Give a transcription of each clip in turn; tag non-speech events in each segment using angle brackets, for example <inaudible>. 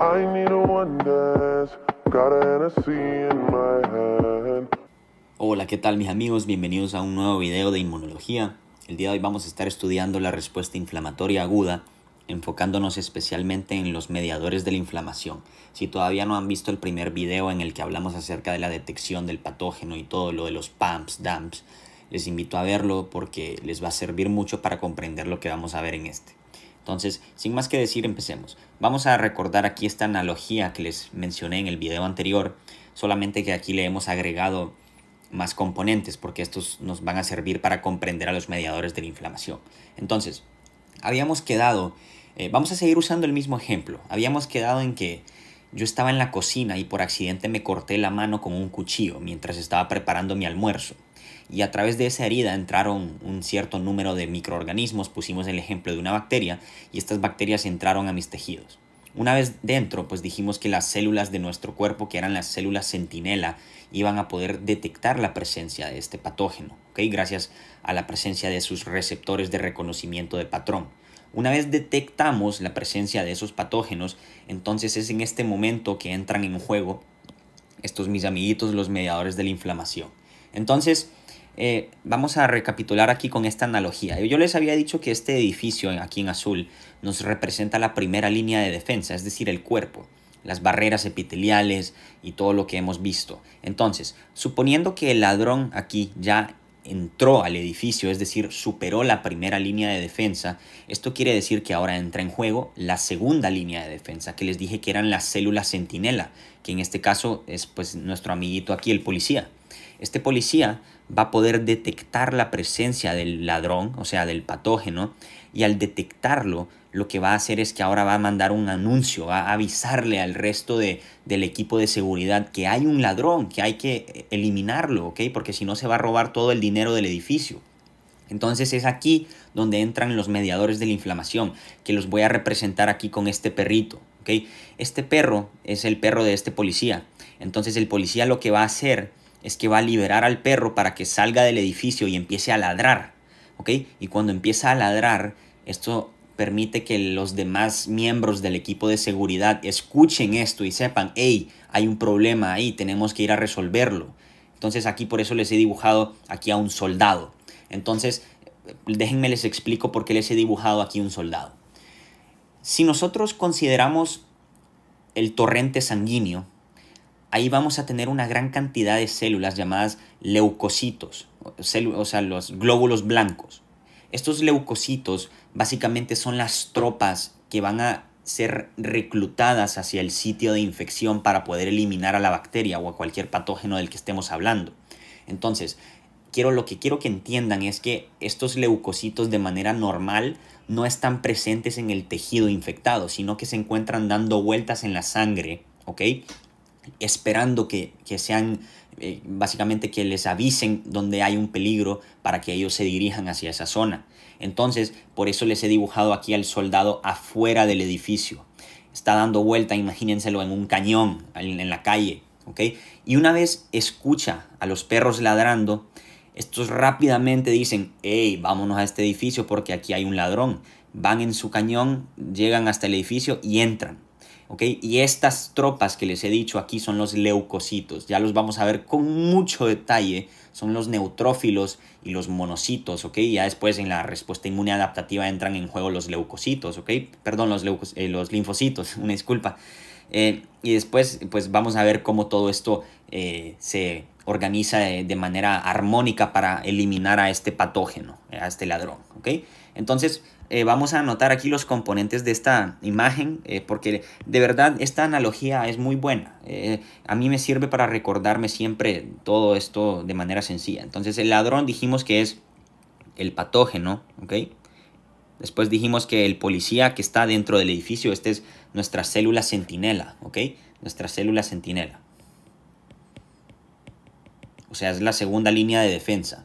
I in my Hola, ¿qué tal mis amigos? Bienvenidos a un nuevo video de inmunología. El día de hoy vamos a estar estudiando la respuesta inflamatoria aguda, enfocándonos especialmente en los mediadores de la inflamación. Si todavía no han visto el primer video en el que hablamos acerca de la detección del patógeno y todo lo de los PAMPs, DAMPs, les invito a verlo porque les va a servir mucho para comprender lo que vamos a ver en este. Entonces, sin más que decir, empecemos. Vamos a recordar aquí esta analogía que les mencioné en el video anterior, solamente que aquí le hemos agregado más componentes porque estos nos van a servir para comprender a los mediadores de la inflamación. Entonces, habíamos quedado, eh, vamos a seguir usando el mismo ejemplo, habíamos quedado en que yo estaba en la cocina y por accidente me corté la mano con un cuchillo mientras estaba preparando mi almuerzo y a través de esa herida entraron un cierto número de microorganismos, pusimos el ejemplo de una bacteria, y estas bacterias entraron a mis tejidos. Una vez dentro, pues dijimos que las células de nuestro cuerpo, que eran las células sentinela, iban a poder detectar la presencia de este patógeno, gracias a la presencia de sus receptores de reconocimiento de patrón. Una vez detectamos la presencia de esos patógenos, entonces es en este momento que entran en juego estos mis amiguitos, los mediadores de la inflamación. Entonces, eh, vamos a recapitular aquí con esta analogía. Yo les había dicho que este edificio aquí en azul nos representa la primera línea de defensa, es decir, el cuerpo, las barreras epiteliales y todo lo que hemos visto. Entonces, suponiendo que el ladrón aquí ya entró al edificio, es decir, superó la primera línea de defensa, esto quiere decir que ahora entra en juego la segunda línea de defensa, que les dije que eran las células centinela, que en este caso es pues nuestro amiguito aquí, el policía. Este policía va a poder detectar la presencia del ladrón, o sea, del patógeno, y al detectarlo, lo que va a hacer es que ahora va a mandar un anuncio, va a avisarle al resto del equipo de seguridad que hay un ladrón, que hay que eliminarlo, ¿ok? Porque si no se va a robar todo el dinero del edificio. Entonces es aquí donde entran los mediadores de la inflamación, que los voy a representar aquí con este perrito, ¿ok? Este perro es el perro de este policía. Entonces el policía lo que va a hacer es que va a liberar al perro para que salga del edificio y empiece a ladrar. ¿Ok? Y cuando empieza a ladrar, esto permite que los demás miembros del equipo de seguridad escuchen esto y sepan, hey, hay un problema ahí, tenemos que ir a resolverlo. Entonces aquí por eso les he dibujado aquí a un soldado. Entonces, déjenme les explico por qué les he dibujado aquí un soldado. Si nosotros consideramos el torrente sanguíneo, ahí vamos a tener una gran cantidad de células llamadas leucocitos, o sea, los glóbulos blancos. Estos leucocitos básicamente son las tropas que van a ser reclutadas hacia el sitio de infección para poder eliminar a la bacteria o a cualquier patógeno del que estemos hablando. Entonces, quiero, lo que quiero que entiendan es que estos leucocitos de manera normal no están presentes en el tejido infectado, sino que se encuentran dando vueltas en la sangre, ¿ok? esperando que, sean eh, básicamente que les avisen donde hay un peligro para que ellos se dirijan hacia esa zona. Entonces, por eso les he dibujado aquí al soldado afuera del edificio. Está dando vuelta, imagínenselo, en un cañón, en, la calle. ¿okay? Y una vez escucha a los perros ladrando, estos rápidamente dicen, hey, vámonos a este edificio porque aquí hay un ladrón. Van en su cañón, llegan hasta el edificio y entran. Y estas tropas que les he dicho aquí son los leucocitos, ya los vamos a ver con mucho detalle, son los neutrófilos y los monocitos, ¿ok? Ya después en la respuesta inmune adaptativa entran en juego los leucocitos, ¿ok? Perdón, los, eh, los linfocitos, <laughs> una disculpa. Eh, y después, pues vamos a ver cómo todo esto eh, se organiza de, manera armónica para eliminar a este patógeno, a este ladrón, ¿ok? Entonces, eh, vamos a anotar aquí los componentes de esta imagen eh, porque de verdad esta analogía es muy buena. Eh, a mí me sirve para recordarme siempre todo esto de manera sencilla. Entonces el ladrón dijimos que es el patógeno, ¿ok? Después dijimos que el policía que está dentro del edificio, esta es nuestra célula centinela, ¿ok? Nuestra célula centinela. O sea, es la segunda línea de defensa.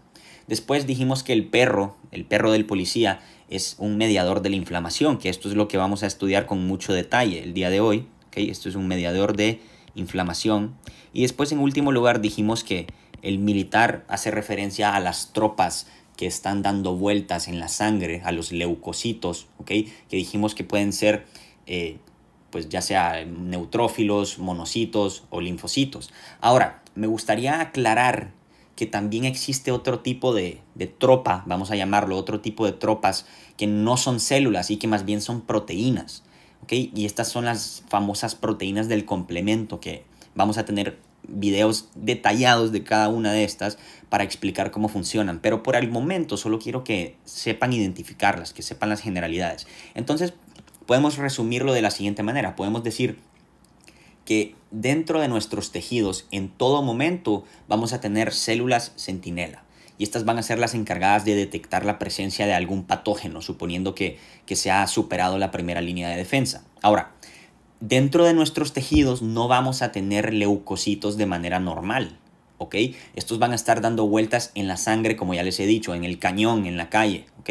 Después dijimos que el perro, el perro del policía, es un mediador de la inflamación, que esto es lo que vamos a estudiar con mucho detalle el día de hoy. ¿okay? Esto es un mediador de inflamación. Y después, en último lugar, dijimos que el militar hace referencia a las tropas que están dando vueltas en la sangre, a los leucocitos, que dijimos que pueden ser eh, pues ya sea neutrófilos, monocitos o linfocitos. Ahora, me gustaría aclarar que también existe otro tipo de, tropa, vamos a llamarlo, otro tipo de tropas que no son células y que más bien son proteínas. Y estas son las famosas proteínas del complemento que vamos a tener videos detallados de cada una de estas para explicar cómo funcionan, pero por el momento solo quiero que sepan identificarlas, que sepan las generalidades. Entonces podemos resumirlo de la siguiente manera, podemos decir que dentro de nuestros tejidos en todo momento vamos a tener células sentinela Y estas van a ser las encargadas de detectar la presencia de algún patógeno, suponiendo que, que se ha superado la primera línea de defensa. Ahora, dentro de nuestros tejidos no vamos a tener leucocitos de manera normal. ¿ok? Estos van a estar dando vueltas en la sangre, como ya les he dicho, en el cañón, en la calle, ¿ok?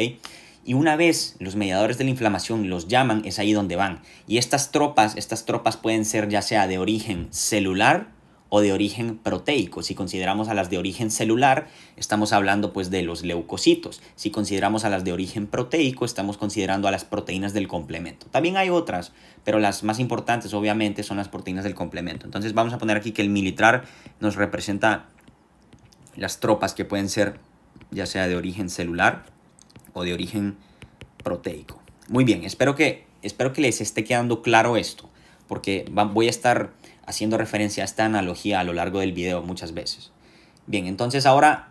Y una vez los mediadores de la inflamación los llaman, es ahí donde van. Y estas tropas, estas tropas pueden ser ya sea de origen celular o de origen proteico. Si consideramos a las de origen celular, estamos hablando pues de los leucocitos. Si consideramos a las de origen proteico, estamos considerando a las proteínas del complemento. También hay otras, pero las más importantes obviamente son las proteínas del complemento. Entonces vamos a poner aquí que el militar nos representa las tropas que pueden ser ya sea de origen celular o de origen proteico. Muy bien, espero que, espero que les esté quedando claro esto, porque voy a estar haciendo referencia a esta analogía a lo largo del video muchas veces. Bien, entonces ahora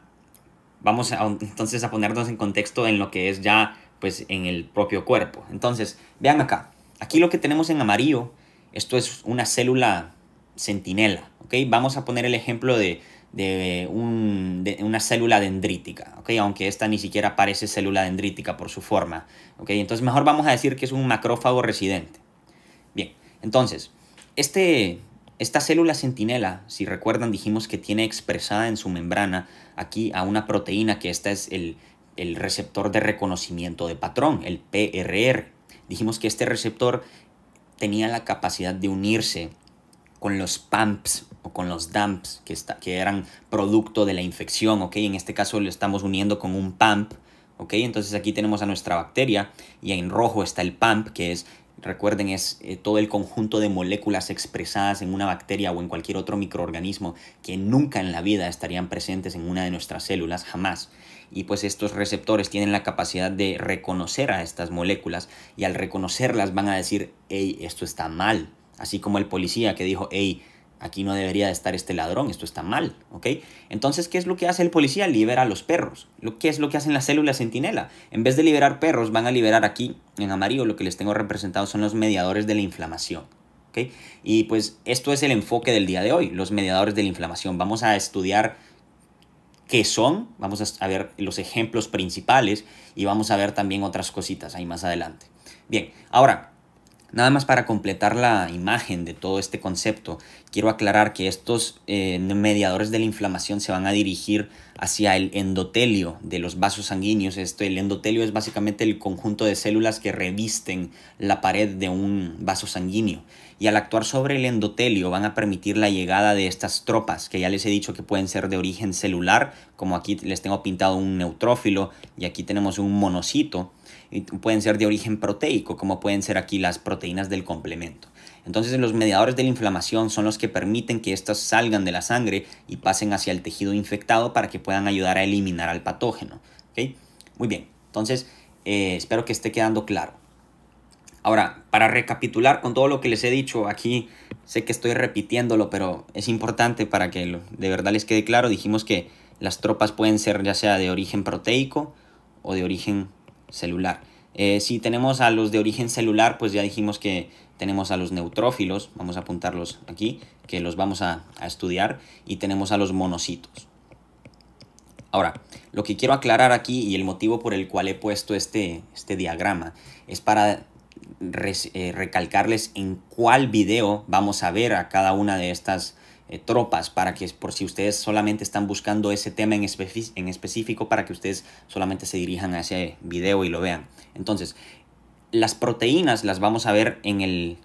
vamos a, entonces a ponernos en contexto en lo que es ya pues en el propio cuerpo. Entonces, vean acá. Aquí lo que tenemos en amarillo, esto es una célula centinela, ¿ok? Vamos a poner el ejemplo de de, una célula dendrítica, aunque esta ni siquiera parece célula dendrítica por su forma. Entonces mejor vamos a decir que es un macrófago residente. Bien, entonces, este, esta célula centinela, si recuerdan, dijimos que tiene expresada en su membrana aquí a una proteína que esta es el, el receptor de reconocimiento de patrón, el PRR. Dijimos que este receptor tenía la capacidad de unirse con los pumps o con los DAMPs que, está, que eran producto de la infección, ¿ok? En este caso lo estamos uniendo con un pump ¿ok? Entonces aquí tenemos a nuestra bacteria y en rojo está el pump que es, recuerden, es eh, todo el conjunto de moléculas expresadas en una bacteria o en cualquier otro microorganismo que nunca en la vida estarían presentes en una de nuestras células, jamás. Y pues estos receptores tienen la capacidad de reconocer a estas moléculas y al reconocerlas van a decir, hey, esto está mal, Así como el policía que dijo, hey, aquí no debería de estar este ladrón, esto está mal, ¿ok? Entonces, ¿qué es lo que hace el policía? Libera a los perros. ¿Qué es lo que hacen las células centinela? En vez de liberar perros, van a liberar aquí, en amarillo, lo que les tengo representado son los mediadores de la inflamación, ¿ok? Y pues esto es el enfoque del día de hoy, los mediadores de la inflamación. Vamos a estudiar qué son, vamos a ver los ejemplos principales y vamos a ver también otras cositas ahí más adelante. Bien, ahora, Nada más para completar la imagen de todo este concepto, quiero aclarar que estos eh, mediadores de la inflamación se van a dirigir hacia el endotelio de los vasos sanguíneos. Esto, el endotelio es básicamente el conjunto de células que revisten la pared de un vaso sanguíneo. Y al actuar sobre el endotelio van a permitir la llegada de estas tropas, que ya les he dicho que pueden ser de origen celular, como aquí les tengo pintado un neutrófilo y aquí tenemos un monocito pueden ser de origen proteico, como pueden ser aquí las proteínas del complemento. Entonces los mediadores de la inflamación son los que permiten que éstas salgan de la sangre y pasen hacia el tejido infectado para que puedan ayudar a eliminar al patógeno. ¿Ok? Muy bien, entonces eh, espero que esté quedando claro. Ahora, para recapitular con todo lo que les he dicho aquí, sé que estoy repitiéndolo, pero es importante para que de verdad les quede claro. Dijimos que las tropas pueden ser ya sea de origen proteico o de origen celular. Eh, si tenemos a los de origen celular, pues ya dijimos que tenemos a los neutrófilos, vamos a apuntarlos aquí, que los vamos a, estudiar, y tenemos a los monocitos. Ahora, lo que quiero aclarar aquí y el motivo por el cual he puesto este, este diagrama es para eh, recalcarles en cuál video vamos a ver a cada una de estas eh, tropas para que por si ustedes solamente están buscando ese tema en, en específico para que ustedes solamente se dirijan a ese video y lo vean. Entonces, las proteínas las vamos a ver en el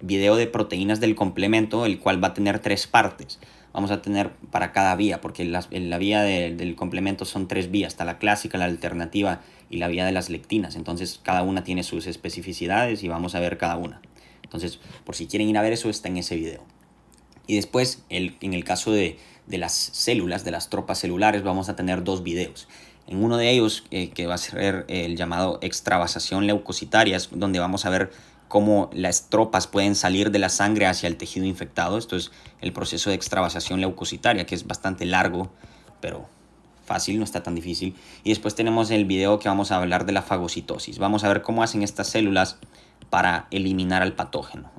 video de proteínas del complemento, el cual va a tener tres partes. Vamos a tener para cada vía, porque en la vía del complemento son tres vías, está la clásica, la alternativa y la vía de las lectinas. Entonces cada una tiene sus especificidades y vamos a ver cada una. Entonces, por si quieren ir a ver eso, está en ese video. Y después, en el caso de, las células, de las tropas celulares, vamos a tener dos videos. En uno de ellos, eh, que va a ser el llamado extravasación leucocitaria, es donde vamos a ver cómo las tropas pueden salir de la sangre hacia el tejido infectado. Esto es el proceso de extravasación leucocitaria, que es bastante largo, pero fácil, no está tan difícil. Y después tenemos el video que vamos a hablar de la fagocitosis. Vamos a ver cómo hacen estas células para eliminar al patógeno,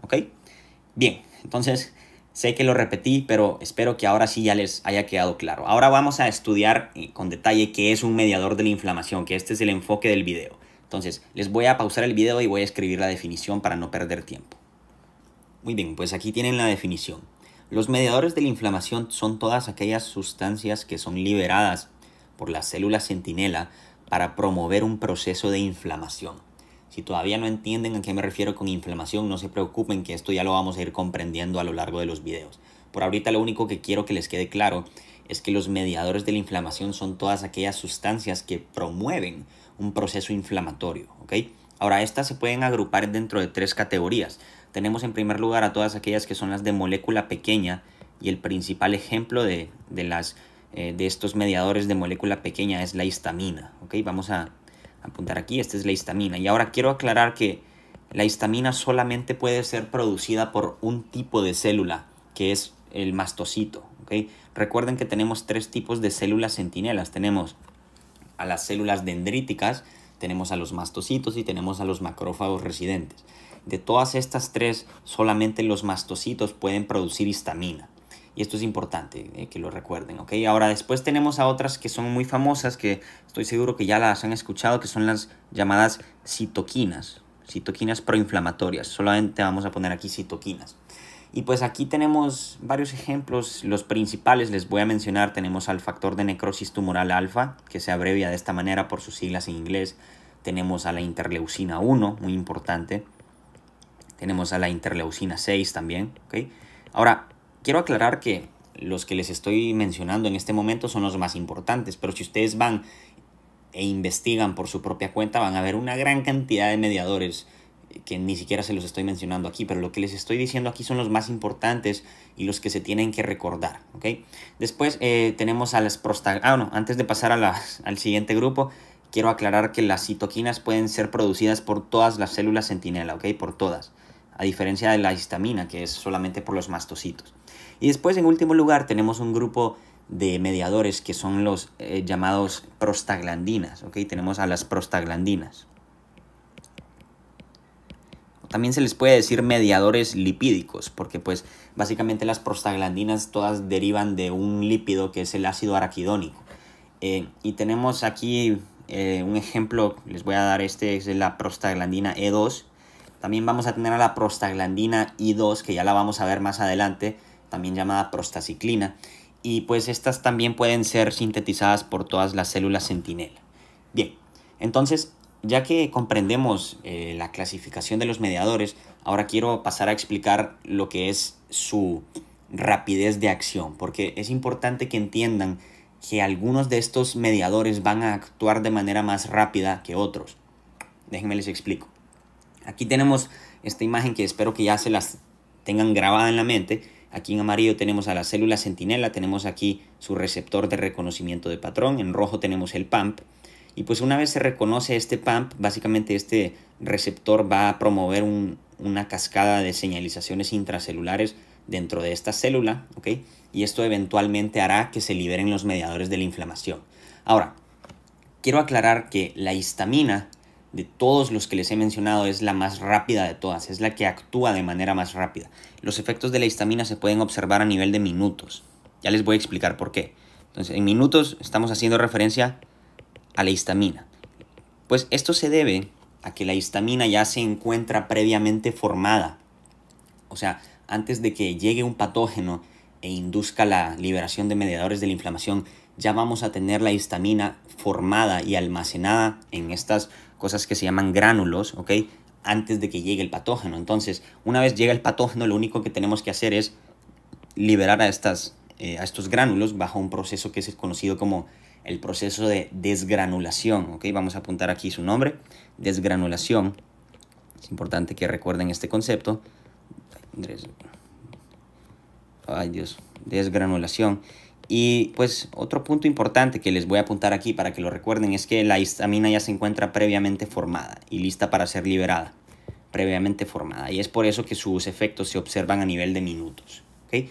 Bien, entonces Sé que lo repetí, pero espero que ahora sí ya les haya quedado claro. Ahora vamos a estudiar eh, con detalle qué es un mediador de la inflamación, que este es el enfoque del video. Entonces, les voy a pausar el video y voy a escribir la definición para no perder tiempo. Muy bien, pues aquí tienen la definición. Los mediadores de la inflamación son todas aquellas sustancias que son liberadas por las células centinela para promover un proceso de inflamación. Si todavía no entienden a qué me refiero con inflamación, no se preocupen que esto ya lo vamos a ir comprendiendo a lo largo de los videos. Por ahorita lo único que quiero que les quede claro es que los mediadores de la inflamación son todas aquellas sustancias que promueven un proceso inflamatorio, Ahora, estas se pueden agrupar dentro de tres categorías. Tenemos en primer lugar a todas aquellas que son las de molécula pequeña y el principal ejemplo de, las, eh, de estos mediadores de molécula pequeña es la histamina, ¿ok? Vamos a apuntar aquí, esta es la histamina. Y ahora quiero aclarar que la histamina solamente puede ser producida por un tipo de célula, que es el mastocito. Recuerden que tenemos tres tipos de células centinelas. Tenemos a las células dendríticas, tenemos a los mastocitos y tenemos a los macrófagos residentes. De todas estas tres, solamente los mastocitos pueden producir histamina. Y esto es importante eh, que lo recuerden, ¿ok? Ahora después tenemos a otras que son muy famosas, que estoy seguro que ya las han escuchado, que son las llamadas citoquinas, citoquinas proinflamatorias. Solamente vamos a poner aquí citoquinas. Y pues aquí tenemos varios ejemplos, los principales les voy a mencionar, tenemos al factor de necrosis tumoral alfa, que se abrevia de esta manera por sus siglas en inglés, tenemos a la interleucina 1, muy importante, tenemos a la interleucina 6 también, ¿ok? Ahora, Quiero aclarar que los que les estoy mencionando en este momento son los más importantes, pero si ustedes van e investigan por su propia cuenta van a ver una gran cantidad de mediadores que ni siquiera se los estoy mencionando aquí, pero lo que les estoy diciendo aquí son los más importantes y los que se tienen que recordar, ¿ok? Después eh, tenemos a las prostaglandinas, ah, bueno, antes de pasar al siguiente grupo, quiero aclarar que las citoquinas pueden ser producidas por todas las células sentinela, ¿ok? Por todas, a diferencia de la histamina, que es solamente por los mastocitos. Y después, en último lugar, tenemos un grupo de mediadores que son los eh, llamados prostaglandinas, Tenemos a las prostaglandinas. También se les puede decir mediadores lipídicos, porque pues básicamente las prostaglandinas todas derivan de un lípido que es el ácido araquidónico. Eh, y tenemos aquí eh, un ejemplo, les voy a dar este, es la prostaglandina E2. También vamos a tener a la prostaglandina I2, que ya la vamos a ver más adelante, también llamada prostaciclina, y pues estas también pueden ser sintetizadas por todas las células centinela. Bien, entonces ya que comprendemos eh, la clasificación de los mediadores, ahora quiero pasar a explicar lo que es su rapidez de acción, porque es importante que entiendan que algunos de estos mediadores van a actuar de manera más rápida que otros. Déjenme les explico. Aquí tenemos esta imagen que espero que ya se las tengan grabada en la mente Aquí en amarillo tenemos a la célula sentinela, tenemos aquí su receptor de reconocimiento de patrón, en rojo tenemos el pump, Y pues una vez se reconoce este pump, básicamente este receptor va a promover una cascada de señalizaciones intracelulares dentro de esta célula, Y esto eventualmente hará que se liberen los mediadores de la inflamación. Ahora, quiero aclarar que la histamina de todos los que les he mencionado es la más rápida de todas, es la que actúa de manera más rápida los efectos de la histamina se pueden observar a nivel de minutos. Ya les voy a explicar por qué. Entonces, en minutos estamos haciendo referencia a la histamina. Pues esto se debe a que la histamina ya se encuentra previamente formada. O sea, antes de que llegue un patógeno e induzca la liberación de mediadores de la inflamación, ya vamos a tener la histamina formada y almacenada en estas cosas que se llaman gránulos, ¿ok? antes de que llegue el patógeno. Entonces, una vez llega el patógeno, lo único que tenemos que hacer es liberar a, estas, eh, a estos gránulos bajo un proceso que es conocido como el proceso de desgranulación. Vamos a apuntar aquí su nombre, desgranulación. Es importante que recuerden este concepto. Ay Dios, desgranulación. Y pues otro punto importante que les voy a apuntar aquí para que lo recuerden es que la histamina ya se encuentra previamente formada y lista para ser liberada, previamente formada. Y es por eso que sus efectos se observan a nivel de minutos. ¿okay?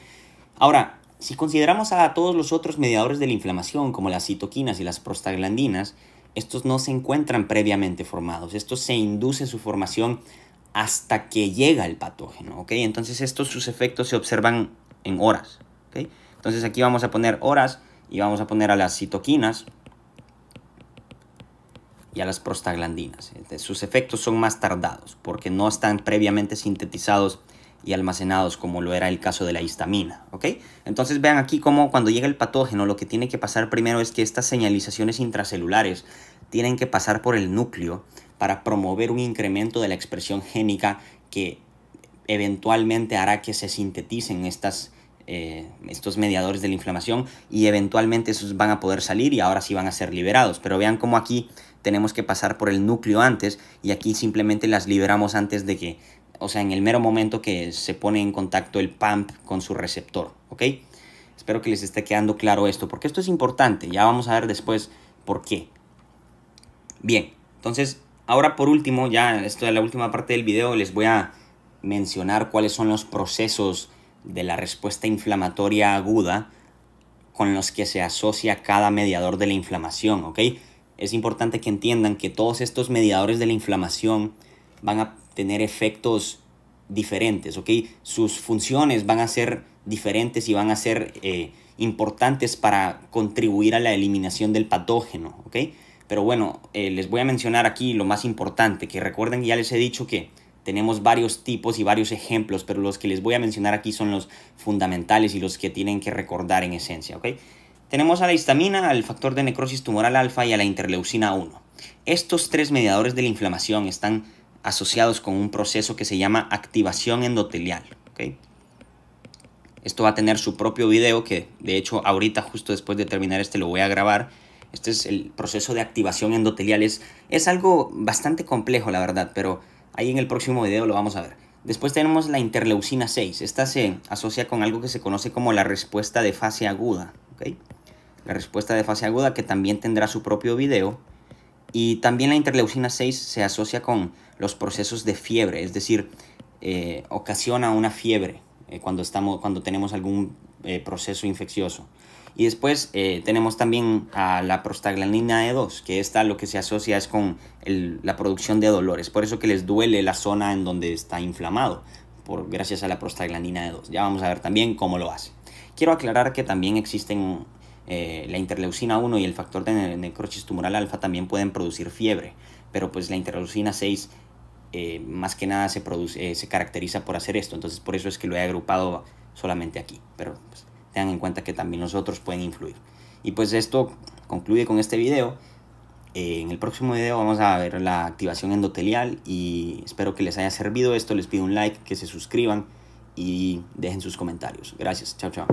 Ahora, si consideramos a todos los otros mediadores de la inflamación, como las citoquinas y las prostaglandinas, estos no se encuentran previamente formados. Esto se induce su formación hasta que llega el patógeno, ¿ok? Entonces estos sus efectos se observan en horas, entonces aquí vamos a poner horas y vamos a poner a las citoquinas y a las prostaglandinas. Este, sus efectos son más tardados porque no están previamente sintetizados y almacenados como lo era el caso de la histamina, Entonces vean aquí cómo cuando llega el patógeno lo que tiene que pasar primero es que estas señalizaciones intracelulares tienen que pasar por el núcleo para promover un incremento de la expresión génica que eventualmente hará que se sinteticen estas eh, estos mediadores de la inflamación y eventualmente esos van a poder salir y ahora sí van a ser liberados. Pero vean cómo aquí tenemos que pasar por el núcleo antes y aquí simplemente las liberamos antes de que, o sea, en el mero momento que se pone en contacto el pump con su receptor, ¿ok? Espero que les esté quedando claro esto, porque esto es importante, ya vamos a ver después por qué. Bien, entonces, ahora por último, ya esto es la última parte del video, les voy a mencionar cuáles son los procesos de la respuesta inflamatoria aguda con los que se asocia cada mediador de la inflamación, ¿ok? Es importante que entiendan que todos estos mediadores de la inflamación van a tener efectos diferentes, ¿ok? Sus funciones van a ser diferentes y van a ser eh, importantes para contribuir a la eliminación del patógeno, ¿ok? Pero bueno, eh, les voy a mencionar aquí lo más importante, que recuerden ya les he dicho que tenemos varios tipos y varios ejemplos, pero los que les voy a mencionar aquí son los fundamentales y los que tienen que recordar en esencia, ¿ok? Tenemos a la histamina, al factor de necrosis tumoral alfa y a la interleucina 1. Estos tres mediadores de la inflamación están asociados con un proceso que se llama activación endotelial, ¿ok? Esto va a tener su propio video que de hecho ahorita justo después de terminar este lo voy a grabar. Este es el proceso de activación endotelial. Es, es algo bastante complejo la verdad, pero Ahí en el próximo video lo vamos a ver. Después tenemos la interleucina 6. Esta se asocia con algo que se conoce como la respuesta de fase aguda. La respuesta de fase aguda que también tendrá su propio video. Y también la interleucina 6 se asocia con los procesos de fiebre, es decir, eh, ocasiona una fiebre eh, cuando, estamos, cuando tenemos algún eh, proceso infeccioso. Y después eh, tenemos también a la prostaglandina E2, que esta lo que se asocia es con la producción de dolores. Por eso que les duele la zona en donde está inflamado, por, gracias a la prostaglandina E2. Ya vamos a ver también cómo lo hace. Quiero aclarar que también existen eh, la interleucina 1 y el factor de necrosis tumoral alfa también pueden producir fiebre, pero pues la interleucina 6 eh, más que nada se, produce, se caracteriza por hacer esto, entonces por eso es que lo he agrupado solamente aquí, pero pues, tengan en cuenta que también los otros pueden influir. Y pues esto concluye con este video. Eh, en el próximo video vamos a ver la activación endotelial y espero que les haya servido esto. Les pido un like, que se suscriban y dejen sus comentarios. Gracias, chao chao.